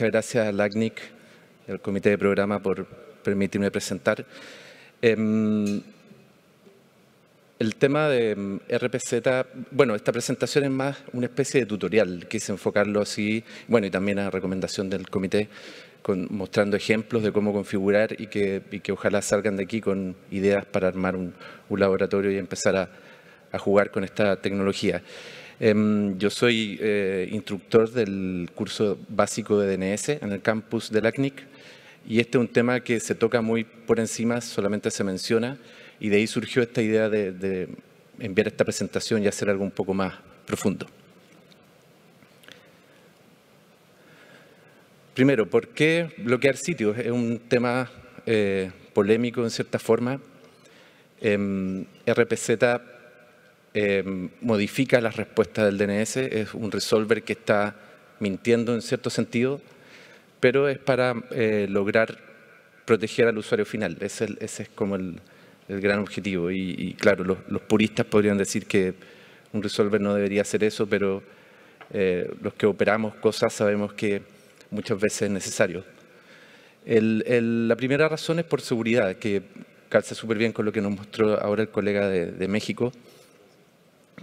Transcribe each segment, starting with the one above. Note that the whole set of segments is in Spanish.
Muchas gracias al ACNIC al Comité de Programa por permitirme presentar. Em, el tema de em, RPZ, bueno, esta presentación es más una especie de tutorial, quise enfocarlo así, bueno, y también a recomendación del comité, mostrando ejemplos de cómo configurar y que, que, ojalá salgan de aquí con ideas para armar un, laboratorio y empezar a, a jugar con esta tecnología. Em, yo soy eh, instructor del curso básico de DNS en el campus de la y este es un tema que se toca muy por encima, solamente se menciona y de ahí surgió esta idea de, enviar esta presentación y hacer algo un poco más profundo. Primero, ¿por qué bloquear sitios? Es un tema eh, polémico en cierta forma. Em, RPZ eh, modifica las respuestas del DNS, es un resolver que está mintiendo en cierto sentido, pero es para eh, lograr proteger al usuario final. Ese, es como el, gran objetivo. Y, claro, los, puristas podrían decir que un resolver no debería hacer eso, pero eh, los que operamos cosas sabemos que muchas veces es necesario. la primera razón es por seguridad, que calza súper bien con lo que nos mostró ahora el colega de México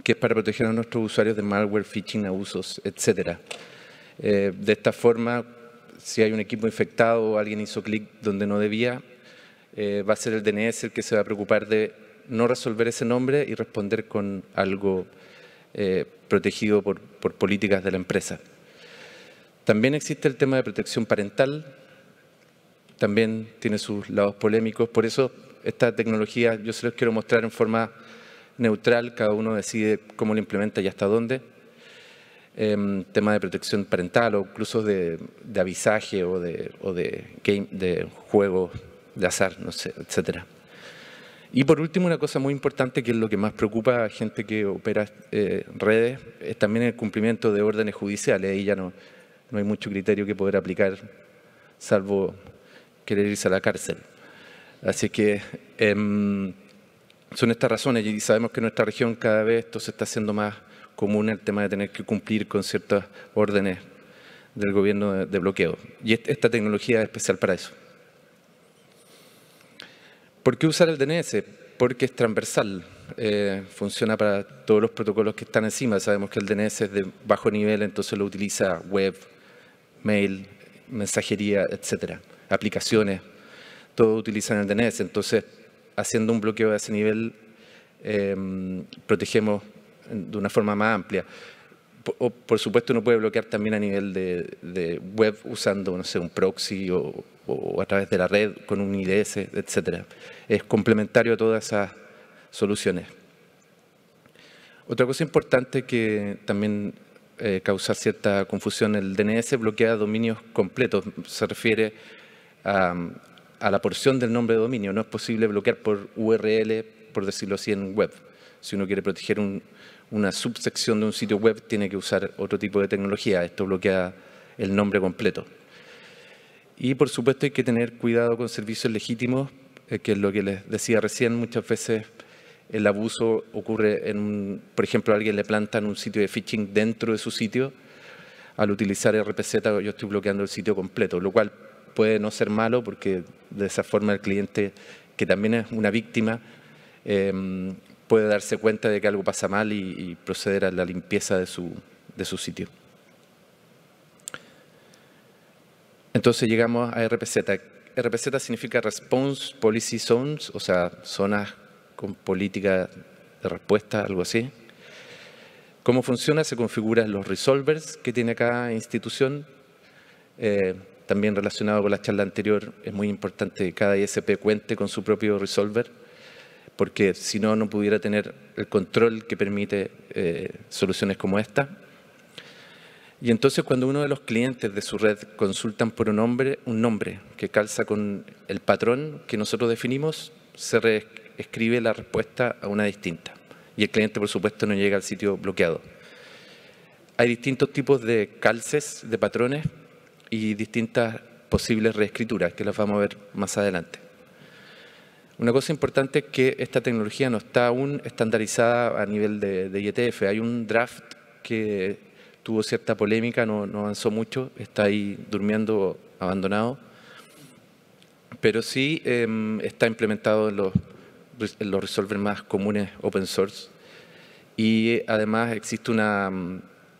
que es para proteger a nuestros usuarios de malware, phishing, abusos, etc. Eh, de esta forma, si hay un equipo infectado o alguien hizo clic donde no debía, eh, va a ser el DNS el que se va a preocupar de no resolver ese nombre y responder con algo eh, protegido por, por políticas de la empresa. También existe el tema de protección parental, también tiene sus lados polémicos, por eso esta tecnología yo se los quiero mostrar en forma neutral, cada uno decide cómo lo implementa y hasta dónde. Em, tema de protección parental o incluso de, avisaje o, de, o de, de de azar, no sé, etcétera. Y por último, una cosa muy importante que es lo que más preocupa a gente que opera eh, redes, es también el cumplimiento de órdenes judiciales. Ahí ya no, no hay mucho criterio que poder aplicar, salvo querer irse a la cárcel. Así que em, son estas razones y sabemos que en nuestra región cada vez esto se está haciendo más común el tema de tener que cumplir con ciertas órdenes del gobierno de, bloqueo. Y esta tecnología es especial para eso. ¿Por qué usar el DNS? Porque es transversal, eh, funciona para todos los protocolos que están encima. Sabemos que el DNS es de bajo nivel, entonces lo utiliza web, mail, mensajería, etcétera, aplicaciones, todo utilizan el DNS. Entonces, haciendo un bloqueo a ese nivel em, protegemos de una forma más amplia. Por, o, por, supuesto, uno puede bloquear también a nivel de, web usando, no sé, un proxy o, a través de la red con un IDS, etcétera. Es complementario a todas esas soluciones. Otra cosa importante que también eh, causa cierta confusión, el DNS bloquea dominios completos. Se refiere a, a la porción del nombre de dominio. No es posible bloquear por URL, por decirlo así, en web. Si uno quiere proteger una subsección de un sitio web, tiene que usar otro tipo de tecnología. Esto bloquea el nombre completo. Y por supuesto hay que tener cuidado con servicios legítimos, eh, que es lo que les decía recién, muchas veces el abuso ocurre en, un, por ejemplo, alguien le planta en un sitio de phishing dentro de su sitio, al utilizar RPZ yo estoy bloqueando el sitio completo, lo cual puede no ser malo porque de esa forma el cliente, que también es una víctima, em, puede darse cuenta de que algo pasa mal y, proceder a la limpieza de su, sitio. Entonces llegamos a RPZ. RPZ significa Response Policy Zones, o sea, zonas con política de respuesta, algo así. ¿Cómo funciona? Se configuran los resolvers que tiene cada institución. Eh, también relacionado con la charla anterior, es muy importante que cada ISP cuente con su propio resolver, porque si no, no pudiera tener el control que permite eh, soluciones como esta. Y entonces cuando uno de los clientes de su red consultan por un nombre, un nombre que calza con el patrón que nosotros definimos, se escribe la respuesta a una distinta. Y el cliente, por supuesto, no llega al sitio bloqueado. Hay distintos tipos de calces de patrones y distintas posibles reescrituras, que las vamos a ver más adelante. Una cosa importante es que esta tecnología no está aún estandarizada a nivel de, de IETF. Hay un draft que tuvo cierta polémica, no, avanzó mucho, está ahí durmiendo, abandonado. Pero sí em, está implementado en los, los resolvers más comunes open source. Y además existe una...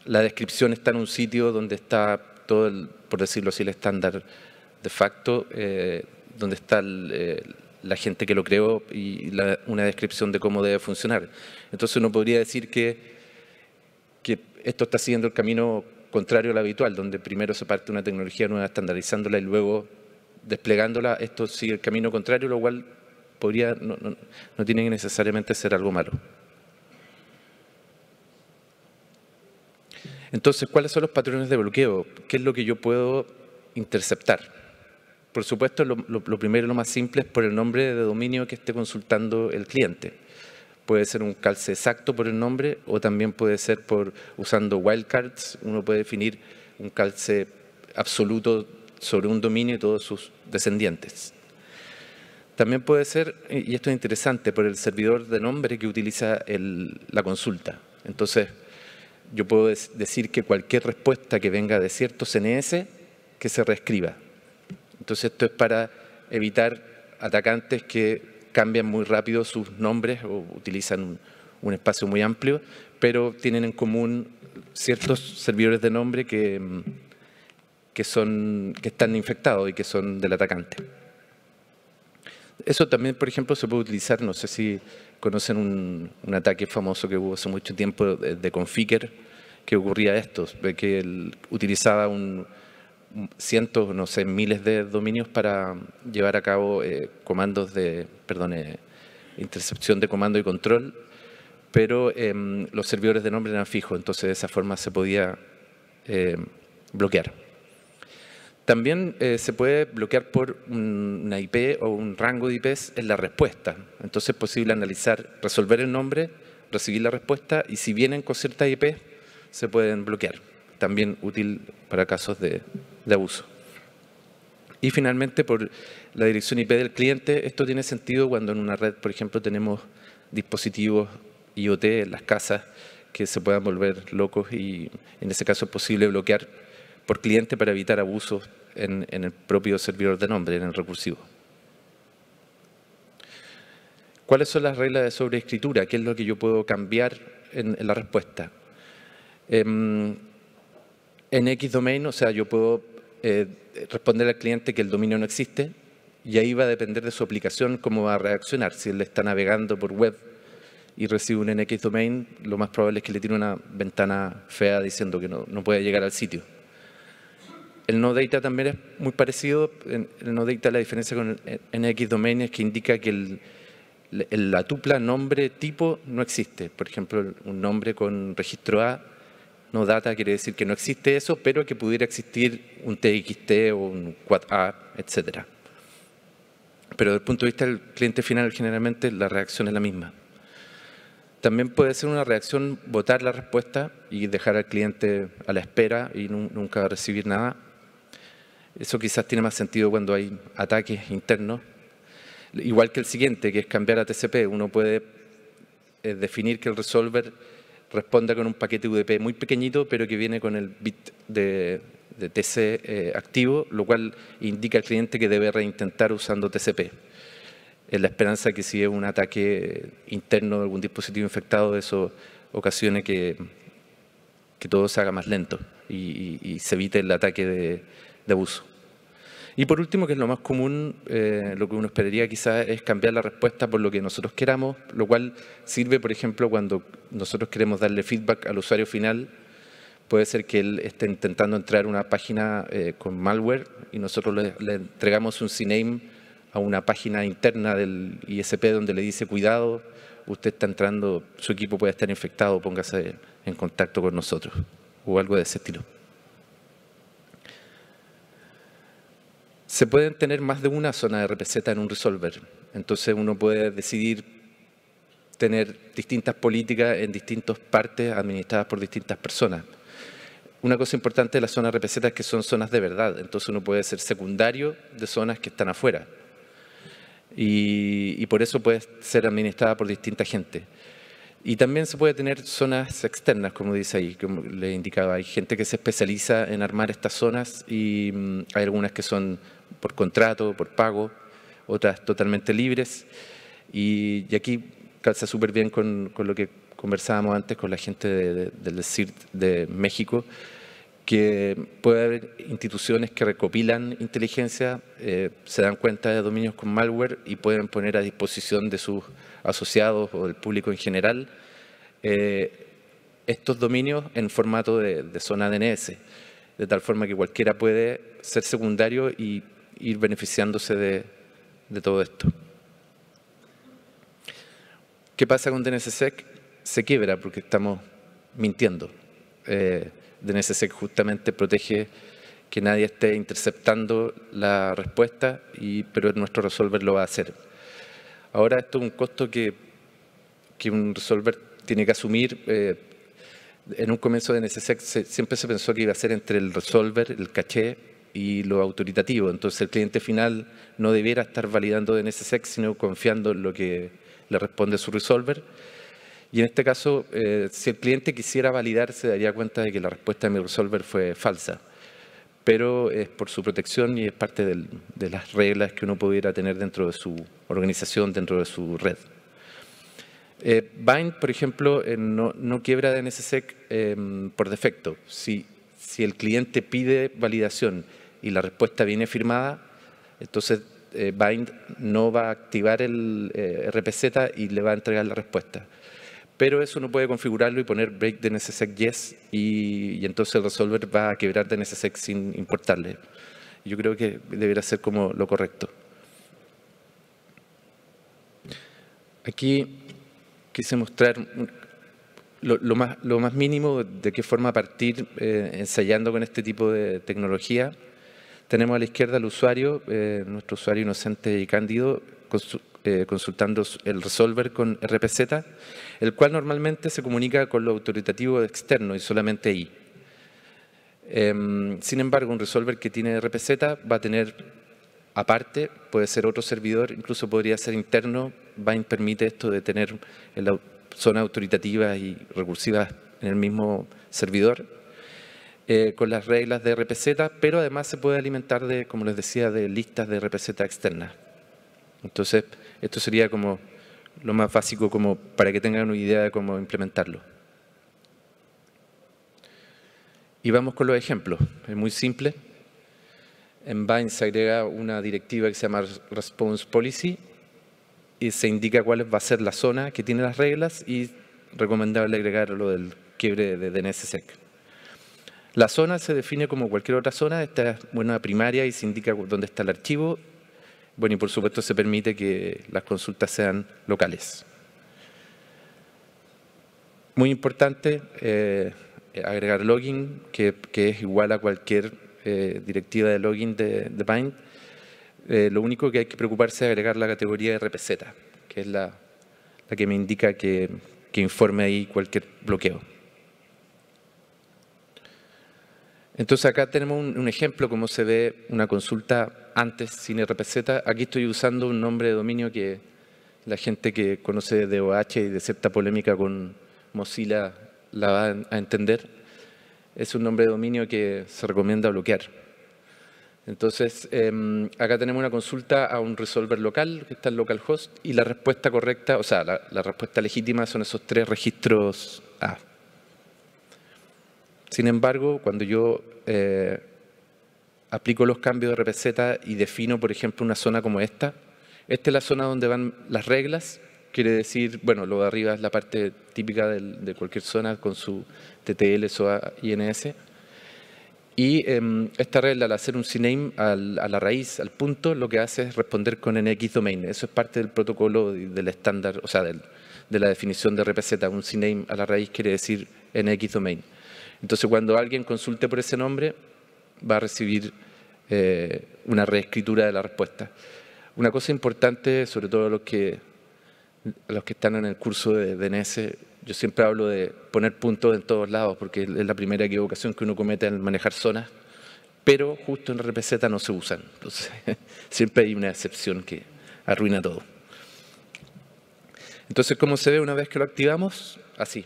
La descripción está en un sitio donde está todo el, por decirlo así, el estándar de facto, eh, donde está eh, la gente que lo creó y una descripción de cómo debe funcionar. Entonces uno podría decir que, que esto está siguiendo el camino contrario al habitual, donde primero se parte una tecnología nueva estandarizándola y luego desplegándola. Esto sigue el camino contrario, lo cual podría, no, no, no tiene que necesariamente ser algo malo. Entonces, ¿cuáles son los patrones de bloqueo? ¿Qué es lo que yo puedo interceptar? Por supuesto, lo, primero y lo más simple es por el nombre de dominio que esté consultando el cliente. Puede ser un calce exacto por el nombre o también puede ser por usando wildcards. Uno puede definir un calce absoluto sobre un dominio y todos sus descendientes. También puede ser, y esto es interesante, por el servidor de nombre que utiliza la consulta. Entonces, yo puedo decir que cualquier respuesta que venga de cierto CNS, que se reescriba. Entonces esto es para evitar atacantes que cambian muy rápido sus nombres o utilizan un, espacio muy amplio, pero tienen en común ciertos servidores de nombre que, que están infectados y que son del atacante. Eso también, por ejemplo, se puede utilizar, no sé si conocen un, ataque famoso que hubo hace mucho tiempo de, Configure, que ocurría esto, que utilizaba cientos, no sé, miles de dominios para llevar a cabo eh, comandos de, perdón, eh, intercepción de comando y control, pero em, los servidores de nombre eran fijos, entonces de esa forma se podía eh, bloquear. También eh, se puede bloquear por una IP o un rango de IPs en la respuesta. Entonces es posible analizar, resolver el nombre, recibir la respuesta y si vienen con ciertas IP se pueden bloquear. También útil para casos de abuso. Y finalmente, por la dirección IP del cliente, esto tiene sentido cuando en una red, por ejemplo, tenemos dispositivos IoT en las casas que se puedan volver locos y en ese caso es posible bloquear por cliente para evitar abusos en, el propio servidor de nombre, en el recursivo. ¿Cuáles son las reglas de sobreescritura? ¿Qué es lo que yo puedo cambiar en, la respuesta? Em, en X domain, o sea, yo puedo eh, responder al cliente que el dominio no existe y ahí va a depender de su aplicación cómo va a reaccionar. Si él está navegando por web y recibe un NX domain, lo más probable es que le tire una ventana fea diciendo que no puede llegar al sitio. El no data también es muy parecido. el no data la diferencia con NX domain es que indica que la tupla nombre tipo no existe. Por ejemplo, un nombre con registro A no data quiere decir que no existe eso, pero que pudiera existir un TXT o un quad A, etc. Pero desde el punto de vista del cliente final, generalmente la reacción es la misma. También puede ser una reacción votar la respuesta y dejar al cliente a la espera y nunca recibir nada. Eso quizás tiene más sentido cuando hay ataques internos. Igual que el siguiente, que es cambiar a TCP. Uno puede eh, definir que el resolver responda con un paquete UDP muy pequeñito, pero que viene con el bit de, TC eh, activo, lo cual indica al cliente que debe reintentar usando TCP. En la esperanza que si es un ataque interno de algún dispositivo infectado, eso ocasione que, que todo se haga más lento y se evite el ataque de, de abuso. Y por último, que es lo más común, eh, lo que uno esperaría quizás es cambiar la respuesta por lo que nosotros queramos, lo cual sirve, por ejemplo, cuando nosotros queremos darle feedback al usuario final, puede ser que él esté intentando entrar a una página eh, con malware y nosotros le, le entregamos un CNAME a una página interna del ISP donde le dice, cuidado, usted está entrando, su equipo puede estar infectado, póngase en contacto con nosotros, o algo de ese estilo. Se pueden tener más de una zona de RPZ en un resolver. Entonces uno puede decidir tener distintas políticas en distintas partes administradas por distintas personas. Una cosa importante de las zonas RPZ es que son zonas de verdad, entonces uno puede ser secundario de zonas que están afuera. Y, por eso puede ser administrada por distinta gente. Y también se puede tener zonas externas, como dice ahí, como le indicaba. Hay gente que se especializa en armar estas zonas y mm, hay algunas que son por contrato, por pago, otras totalmente libres. Y, aquí calza súper bien con, lo que conversábamos antes con la gente del CIRT de México, que puede haber instituciones que recopilan inteligencia, eh, se dan cuenta de dominios con malware y pueden poner a disposición de sus asociados o del público en general eh, estos dominios en formato de zona DNS, de tal forma que cualquiera puede ser secundario y ir beneficiándose de, todo esto. ¿Qué pasa con DNSSEC? Se quiebra porque estamos mintiendo. Eh, DNSSEC justamente protege que nadie esté interceptando la respuesta, y, pero nuestro resolver lo va a hacer. Ahora esto es un costo que, un resolver tiene que asumir. Eh, en un comienzo de DNSSEC siempre se pensó que iba a ser entre el resolver, el caché y lo autoritativo. Entonces el cliente final no debiera estar validando DNSSEC, sino confiando en lo que le responde su resolver. Y en este caso, eh, si el cliente quisiera validar, se daría cuenta de que la respuesta de mi resolver fue falsa. Pero es por su protección y es parte de las reglas que uno pudiera tener dentro de su organización, dentro de su red. Bind, eh, por ejemplo, no, quiebra DNSSEC em, por defecto. Si si el cliente pide validación y la respuesta viene firmada, entonces eh, Bind no va a activar el eh, RPZ y le va a entregar la respuesta. Pero eso no puede configurarlo y poner break de e yes y, entonces el resolver va a quebrar de e sin importarle. Yo creo que debería ser como lo correcto. Aquí quise mostrar lo, más, mínimo de qué forma partir eh, ensayando con este tipo de tecnología. Tenemos a la izquierda al usuario, eh, nuestro usuario inocente y cándido, eh, consultando el resolver con RPZ, el cual normalmente se comunica con lo autoritativo externo y solamente ahí. Em, sin embargo, un resolver que tiene RPZ va a tener aparte, puede ser otro servidor, incluso podría ser interno, permite esto de tener el son autoritativas y recursivas en el mismo servidor, eh, con las reglas de RPZ, pero además se puede alimentar de, como les decía, de listas de RPZ externas. Entonces, esto sería como lo más básico como para que tengan una idea de cómo implementarlo. Y vamos con los ejemplos. Es muy simple. En Bind se agrega una directiva que se llama Response Policy y se indica cuál va a ser la zona que tiene las reglas y recomendable agregar lo del quiebre de DNSSEC. La zona se define como cualquier otra zona, esta es una primaria y se indica dónde está el archivo. Bueno, y por supuesto se permite que las consultas sean locales. Muy importante eh, agregar login, que, es igual a cualquier eh, directiva de login de, de Bind eh, lo único que hay que preocuparse es agregar la categoría RPZ, que es la, que me indica que, informe ahí cualquier bloqueo. Entonces acá tenemos un, un ejemplo cómo se ve una consulta antes sin RPZ. Aquí estoy usando un nombre de dominio que la gente que conoce de OH y de polémica con Mozilla la va a entender. Es un nombre de dominio que se recomienda bloquear. Entonces, em, acá tenemos una consulta a un resolver local, que está en localhost, y la respuesta correcta, o sea, la, respuesta legítima son esos tres registros A. Sin embargo, cuando yo eh, aplico los cambios de RPZ y defino, por ejemplo, una zona como esta, esta es la zona donde van las reglas, quiere decir, bueno, lo de arriba es la parte típica de, de cualquier zona con su TTL, SOA, INS, y em, esta regla, al hacer un CNAME a la raíz, al punto, lo que hace es responder con NX domain. Eso es parte del protocolo del estándar, o sea, de la definición de RPZ. Un CNAME a la raíz quiere decir NX domain. Entonces, cuando alguien consulte por ese nombre, va a recibir eh, una reescritura de la respuesta. Una cosa importante, sobre todo los que, los que están en el curso de DNS, yo siempre hablo de poner puntos en todos lados, porque es la primera equivocación que uno comete al manejar zonas, pero justo en RPZ no se usan. Entonces, siempre hay una excepción que arruina todo. Entonces, ¿cómo se ve una vez que lo activamos? Así.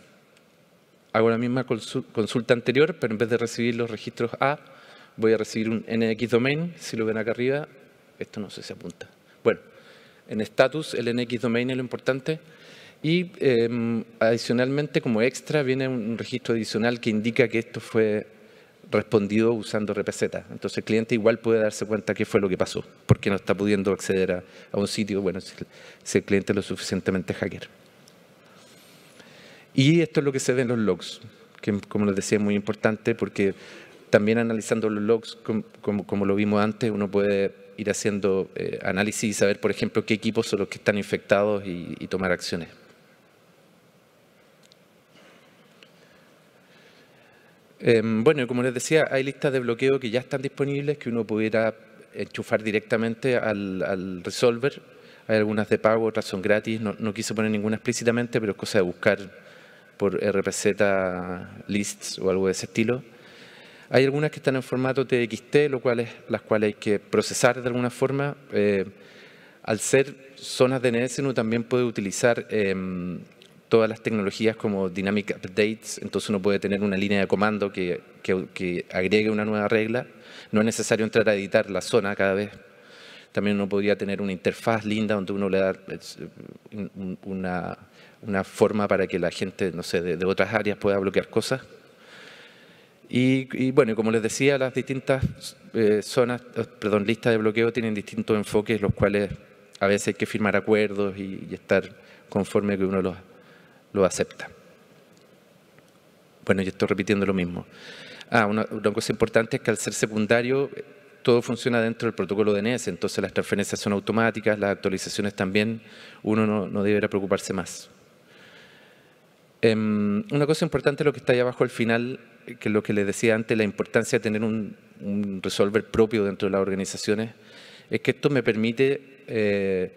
Hago la misma consulta anterior, pero en vez de recibir los registros A, voy a recibir un NX domain. Si lo ven acá arriba, esto no sé si apunta. Bueno, en status, el NX domain es lo importante y em, adicionalmente, como extra, viene un registro adicional que indica que esto fue respondido usando RPZ. Entonces el cliente igual puede darse cuenta qué fue lo que pasó, porque no está pudiendo acceder a, un sitio, bueno, si, el cliente es lo suficientemente hacker. Y esto es lo que se ve en los logs, que como les decía es muy importante porque también analizando los logs, como, lo vimos antes, uno puede ir haciendo eh, análisis y saber, por ejemplo, qué equipos son los que están infectados y tomar acciones. Em, bueno, como les decía, hay listas de bloqueo que ya están disponibles que uno pudiera enchufar directamente al, resolver. Hay algunas de pago, otras son gratis. No, quise poner ninguna explícitamente, pero es cosa de buscar por RPZ lists o algo de ese estilo. Hay algunas que están en formato TXT, lo cual es, las cuales hay que procesar de alguna forma. Eh, al ser zonas DNS, uno también puede utilizar em, todas las tecnologías como Dynamic Updates, entonces uno puede tener una línea de comando que, agregue una nueva regla. No es necesario entrar a editar la zona cada vez. También uno podría tener una interfaz linda donde uno le da una, forma para que la gente, no sé, de, otras áreas pueda bloquear cosas. Y, bueno, como les decía, las distintas eh, zonas, eh, perdón, listas de bloqueo tienen distintos enfoques, los cuales a veces hay que firmar acuerdos y estar conforme que uno los, lo acepta. Bueno, yo estoy repitiendo lo mismo. Ah, una, cosa importante es que al ser secundario todo funciona dentro del protocolo DNS, e entonces las transferencias son automáticas, las actualizaciones también, uno no, deberá preocuparse más. Em, una cosa importante lo que está ahí abajo al final, que es lo que les decía antes, la importancia de tener un, resolver propio dentro de las organizaciones, es que esto me permite, eh,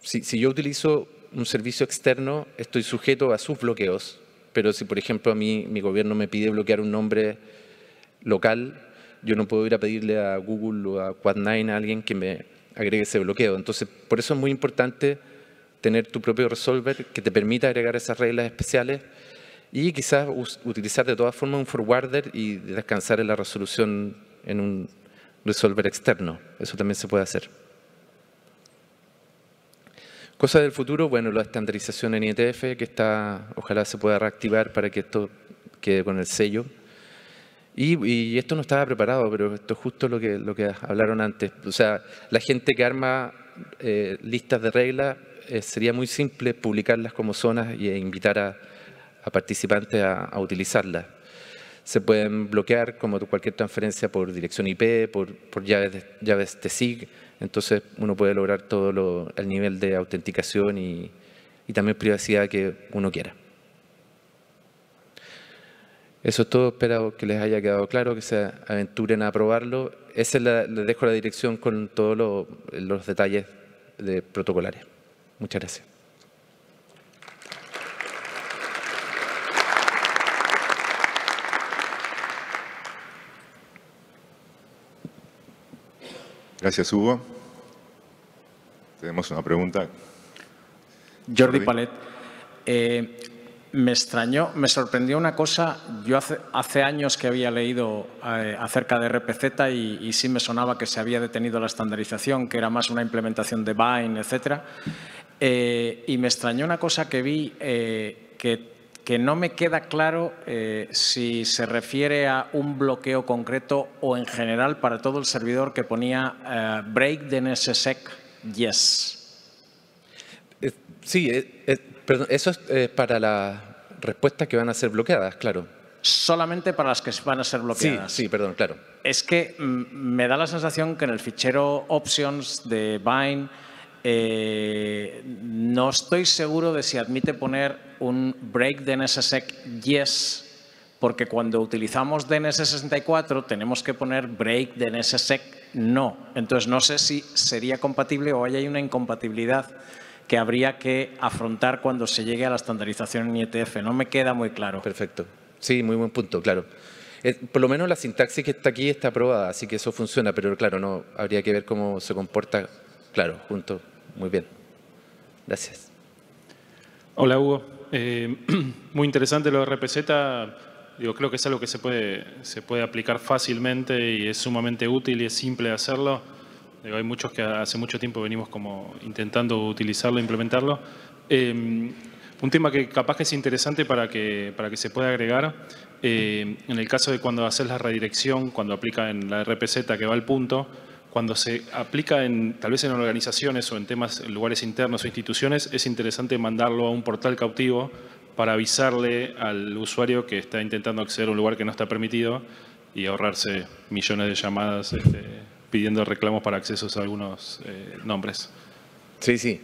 si, si, yo utilizo un servicio externo, estoy sujeto a sus bloqueos, pero si por ejemplo a mí mi gobierno me pide bloquear un nombre local, yo no puedo ir a pedirle a Google o a Quad9 a alguien que me agregue ese bloqueo. Entonces, por eso es muy importante tener tu propio resolver que te permita agregar esas reglas especiales y quizás utilizar de todas formas un forwarder y descansar en la resolución en un resolver externo. Eso también se puede hacer. Cosas del futuro, bueno, la estandarización en IETF, que está, ojalá se pueda reactivar para que esto quede con el sello. Y, esto no estaba preparado, pero esto es justo lo que, lo que hablaron antes. O sea, la gente que arma eh, listas de reglas, eh, sería muy simple publicarlas como zonas e invitar a, participantes a, utilizarlas. Se pueden bloquear como cualquier transferencia por dirección IP, por, llaves, de, llaves de SIG, entonces uno puede lograr todo el nivel de autenticación y, también privacidad que uno quiera. Eso es todo, espero que les haya quedado claro, que se aventuren a probarlo. Esa es la, les dejo la dirección con todos los detalles de protocolares. Muchas gracias. Gracias, Hugo. Tenemos una pregunta. Jordi, Palet. Eh, me extrañó, me sorprendió una cosa. Yo hace, años que había leído eh, acerca de RPZ y, sí me sonaba que se había detenido la estandarización, que era más una implementación de Bain, etc. Eh, y me extrañó una cosa que vi que que no me queda claro eh, si se refiere a un bloqueo concreto o en general para todo el servidor que ponía eh, break the NSSEC yes. Sí, eh, eso es para las respuestas que van a ser bloqueadas, claro. Solamente para las que van a ser bloqueadas. Sí, sí, perdón, claro. Es que mm, me da la sensación que en el fichero options de Vine eh, no estoy seguro de si admite poner un break de NSSEC yes, porque cuando utilizamos DNS64 tenemos que poner break de NSSEC no. Entonces no sé si sería compatible o hay una incompatibilidad que habría que afrontar cuando se llegue a la estandarización en IETF. No me queda muy claro. Perfecto. Sí, muy buen punto, claro. Eh, por lo menos la sintaxis que está aquí está aprobada, así que eso funciona, pero claro, no habría que ver cómo se comporta, claro, junto muy bien. Gracias. Hola, Hugo. Eh, muy interesante lo de RPZ. Digo, creo que es algo que se puede, se puede aplicar fácilmente y es sumamente útil y es simple de hacerlo. Digo, hay muchos que hace mucho tiempo venimos como intentando utilizarlo, implementarlo. Eh, un tema que capaz que es interesante para que, para que se pueda agregar, eh, en el caso de cuando haces la redirección, cuando aplica en la RPZ que va al punto, cuando se aplica en, tal vez en organizaciones o en temas, lugares internos o instituciones, es interesante mandarlo a un portal cautivo para avisarle al usuario que está intentando acceder a un lugar que no está permitido y ahorrarse millones de llamadas este, pidiendo reclamos para accesos a algunos eh, nombres. Sí, sí,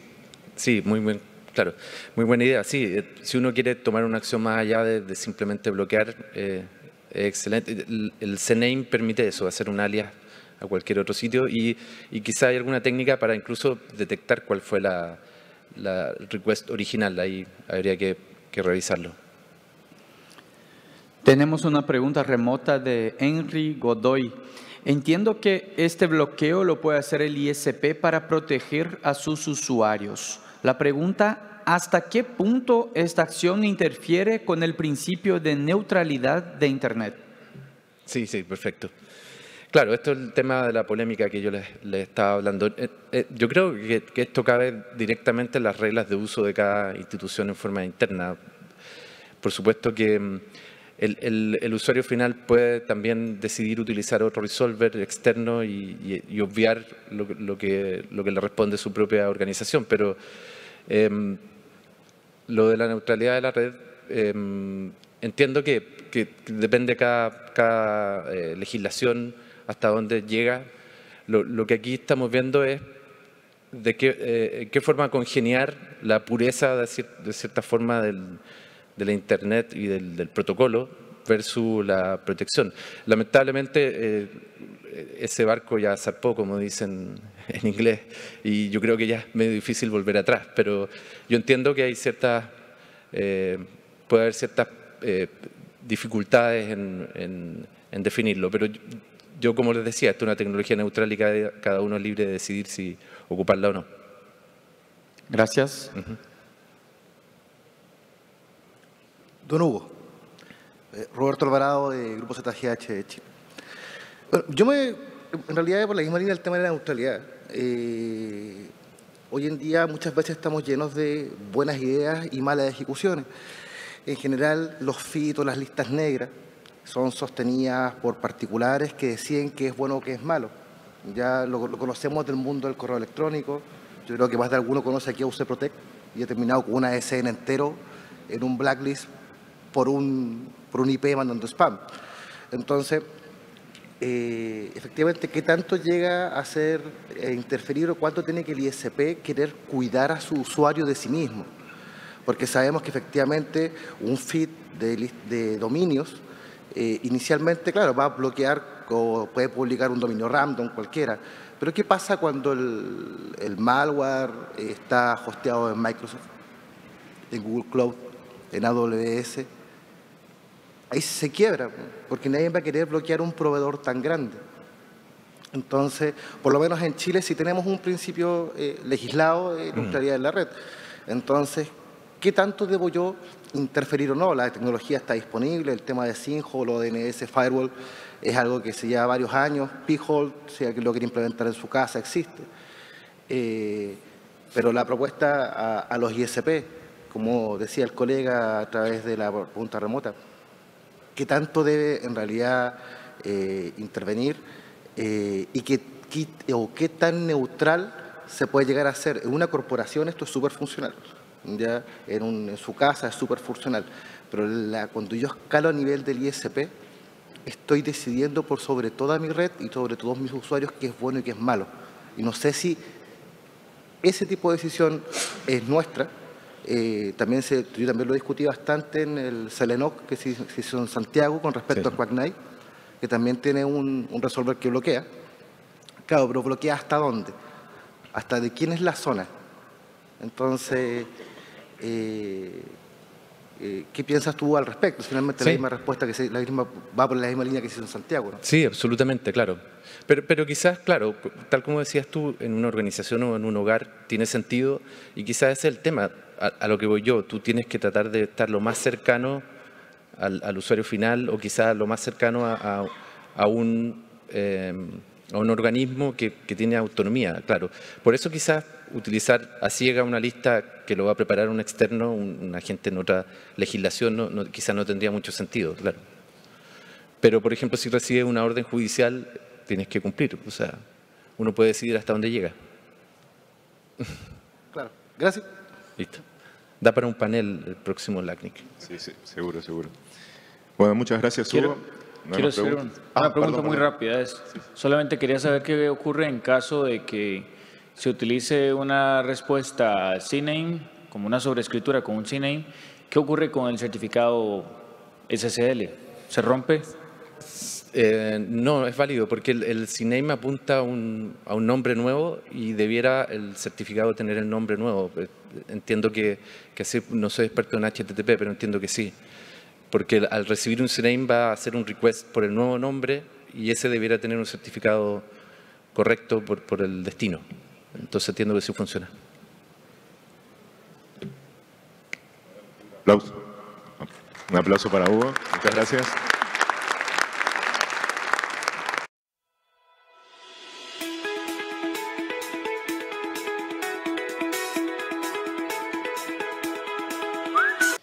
sí, muy claro, muy buena idea. Sí, eh, si uno quiere tomar una acción más allá de, simplemente bloquear, eh, excelente. El, el CNAME permite eso, hacer un alias a cualquier otro sitio y, quizá hay alguna técnica para incluso detectar cuál fue la, la request original. Ahí habría que, revisarlo. Tenemos una pregunta remota de Henry Godoy. Entiendo que este bloqueo lo puede hacer el ISP para proteger a sus usuarios. La pregunta, ¿hasta qué punto esta acción interfiere con el principio de neutralidad de Internet? Sí, sí, perfecto. Claro, esto es el tema de la polémica que yo les, estaba hablando. Eh, eh, yo creo que, esto cabe directamente en las reglas de uso de cada institución en forma interna. Por supuesto que mm, el, usuario final puede también decidir utilizar otro resolver externo y, obviar lo, que, lo que le responde su propia organización, pero em, lo de la neutralidad de la red em, entiendo que, depende de cada eh, legislación hasta dónde llega. Lo, que aquí estamos viendo es de qué, eh, forma congeniar la pureza, de, cierta forma, de la Internet y del, protocolo versus la protección. Lamentablemente, eh, ese barco ya zarpó, como dicen en inglés, y yo creo que ya es medio difícil volver atrás, pero yo entiendo que hay ciertas, eh, puede haber ciertas dificultades en, en, definirlo, pero yo, como les decía, esto es una tecnología neutral y cada, uno es libre de decidir si ocuparla o no. Gracias. Don Hugo. Eh, Roberto Alvarado, de Grupo ZGH de Chile. Bueno, yo me, en realidad, por la misma línea, el tema de la neutralidad. Eh, hoy en día muchas veces estamos llenos de buenas ideas y malas ejecuciones. En general, los fitos, las listas negras, son sostenidas por particulares que deciden qué es bueno o qué es malo. Ya lo, conocemos del mundo del correo electrónico. Yo creo que más de alguno conoce aquí a UC Protect y he terminado con una SN entero en un blacklist por un, por un IP mandando spam. Entonces, eh, efectivamente, ¿qué tanto llega a ser eh, interferir o cuánto tiene que el ISP querer cuidar a su usuario de sí mismo? Porque sabemos que efectivamente un feed de dominios eh, inicialmente, claro, va a bloquear o puede publicar un dominio random cualquiera, pero ¿qué pasa cuando el, malware está hosteado en Microsoft, en Google Cloud, en AWS? Ahí se quiebra, porque nadie va a querer bloquear un proveedor tan grande. Entonces, por lo menos en Chile, si tenemos un principio eh, legislado eh, mm. de neutralidad en la red. Entonces, ¿Qué tanto debo yo interferir o no? La tecnología está disponible, el tema de Sinhole o DNS Firewall es algo que se lleva varios años, P-Hole, si alguien lo quiere implementar en su casa, existe. Eh, pero la propuesta a, los ISP, como decía el colega a través de la pregunta remota, ¿qué tanto debe en realidad eh, intervenir eh, y qué, o qué tan neutral se puede llegar a ser? En una corporación esto es súper funcional ya en, su casa, es súper funcional. Pero cuando yo escalo a nivel del ISP, estoy decidiendo por sobre toda mi red y sobre todos mis usuarios qué es bueno y qué es malo. Y no sé si ese tipo de decisión es nuestra. Eh, también yo también lo discutí bastante en el Selenoc, que se hizo en Santiago con respecto a Quagnay, que también tiene un resolver que bloquea. Claro, pero bloquea hasta dónde, hasta de quién es la zona. Entonces, eh, eh, ¿Qué piensas tú al respecto? Finalmente la misma respuesta que la misma, va por la misma línea que se hizo en Santiago. Sí, absolutamente, claro. Pero, quizás, claro, tal como decías tú, en una organización o en un hogar tiene sentido y quizás ese es el tema a, lo que voy yo. Tú tienes que tratar de estar lo más cercano al, usuario final o quizás lo más cercano a, un... Em, a un organismo que, que, tiene autonomía, claro. Por eso quizás utilizar a ciega una lista que lo va a preparar un externo, un, agente en otra legislación, no, quizás no tendría mucho sentido, claro. Pero, por ejemplo, si recibes una orden judicial, tienes que cumplir. O sea, uno puede decidir hasta dónde llega. Claro. Gracias. Listo. Da para un panel el próximo LACNIC. Sí, sí, seguro, seguro. Bueno, muchas gracias, Hugo. Quiero hacer ah, una, pregunta muy rápida. Es, Solamente quería saber qué ocurre en caso de que se utilice una respuesta CNAME, como una sobrescritura con un CNAME. ¿Qué ocurre con el certificado SSL? ¿Se rompe? Eh, no, es válido porque el, CNAME apunta a un, nombre nuevo y debiera el certificado tener el nombre nuevo. Eh, entiendo que, que así, no soy experto en HTTP, pero entiendo que sí porque al recibir un CNAME va a hacer un request por el nuevo nombre y ese debiera tener un certificado correcto por, por el destino. Entonces entiendo que sí funciona. Un aplauso para Hugo. Muchas gracias.